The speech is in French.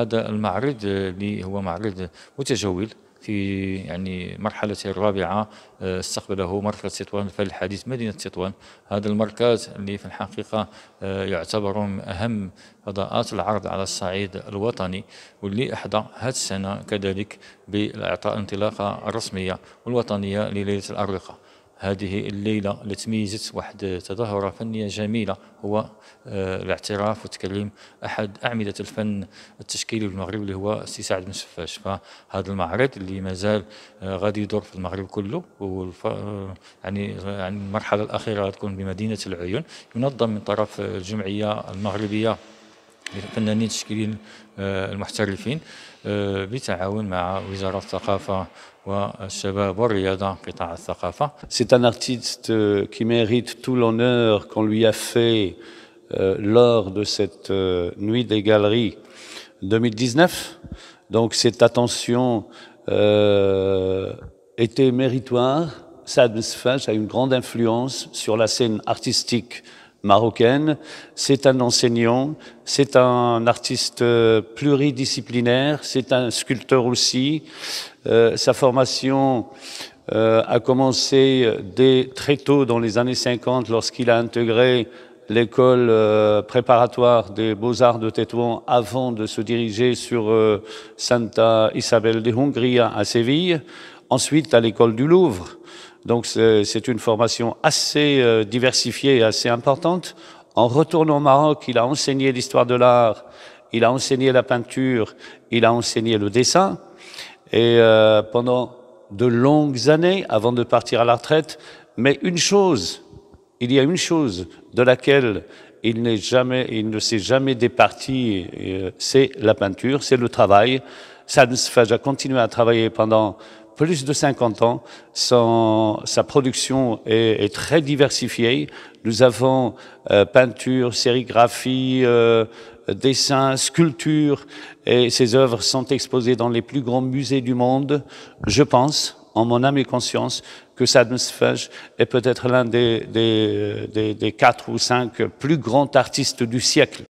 هذا المعرض اللي هو معرض متجول في يعني مرحلة الرابعة آه، استقبله مركز تطوان في الحديث مدينة تطوان هذا المركز اللي في الحقيقة آه، يعتبر من أهم فضاءات العرض على الصعيد الوطني واللي أحدى هذه السنة كذلك بإعطاء انطلاقة رسمية والوطنية لليلة الأرقة هذه الليلة اللي تميزت واحد تظاهرة فنية جميلة هو آه، الاعتراف وتكليم أحد أعمدة الفن التشكيلي بالمغرب اللي هو السي سعد بن شفاش فهذا المعرض اللي مازال آه، غادي يدور في المغرب كله والف... آه، يعني يعني المرحلة الأخيرة تكون بمدينة العيون ينظم من طرف الجمعية المغربية C'est un artiste euh, qui mérite tout l'honneur qu'on lui a fait euh, lors de cette euh, nuit des galeries 2019. Donc cette attention était méritoire. ça a une grande influence sur la scène artistique marocaine. C'est un enseignant, c'est un artiste euh, pluridisciplinaire, c'est un sculpteur aussi. Euh, sa formation euh, a commencé dès très tôt dans les années 50 lorsqu'il a intégré l'école euh, préparatoire des beaux-arts de Tétouan avant de se diriger sur euh, Santa Isabel de Hungria à Séville, ensuite à l'école du Louvre. Donc c'est une formation assez euh, diversifiée et assez importante. En retournant au Maroc, il a enseigné l'histoire de l'art, il a enseigné la peinture, il a enseigné le dessin. Et pendant de longues années, avant de partir à la retraite, mais une chose il y a une chose de laquelle il, n'est jamais, il ne s'est jamais départi, euh, c'est la peinture, c'est le travail. Sanz a continué à travailler pendant plus de 50 ans. Son, sa production est, est, très diversifiée. Nous avons euh, peinture, sérigraphie, euh, dessin, sculpture, et ses œuvres sont exposées dans les plus grands musées du monde, je pense en mon âme et conscience que fage est peut-être l'un des quatre ou cinq plus grands artistes du siècle.